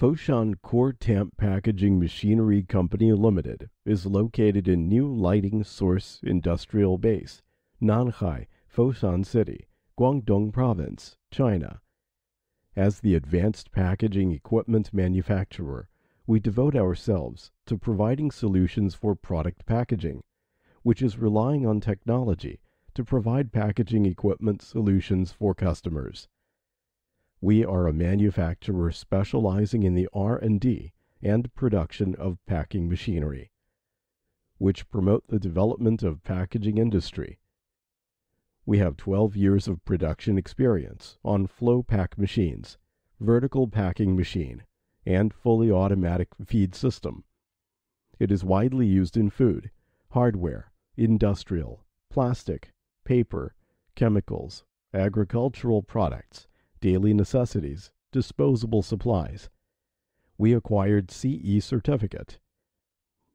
Foshan Core Tamp Packaging Machinery Company Limited is located in New Lighting Source Industrial Base, Nanhai, Foshan City, Guangdong Province, China. As the advanced packaging equipment manufacturer, we devote ourselves to providing solutions for product packaging, which is relying on technology to provide packaging equipment solutions for customers. We are a manufacturer specializing in the R&D and production of packing machinery, which promote the development of packaging industry. We have 12 years of production experience on flow pack machines, vertical packing machine, and fully automatic feed system. It is widely used in food, hardware, industrial, plastic, paper, chemicals, agricultural products, daily necessities, disposable supplies. We acquired CE certificate.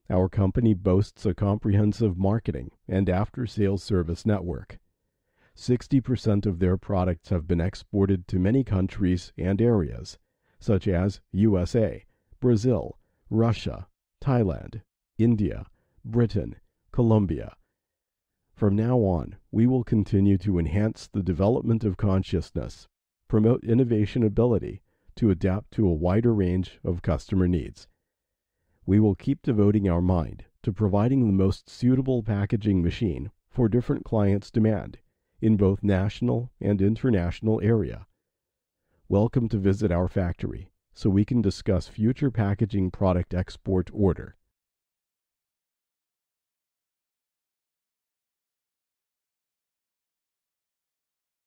Our company boasts a comprehensive marketing and after-sales service network. 60% of their products have been exported to many countries and areas, such as USA, Brazil, Russia, Thailand, India, Britain, Colombia. From now on, we will continue to enhance the development of consciousness promote innovation ability to adapt to a wider range of customer needs. We will keep devoting our mind to providing the most suitable packaging machine for different clients' demand in both national and international area. Welcome to visit our factory so we can discuss future packaging product export order.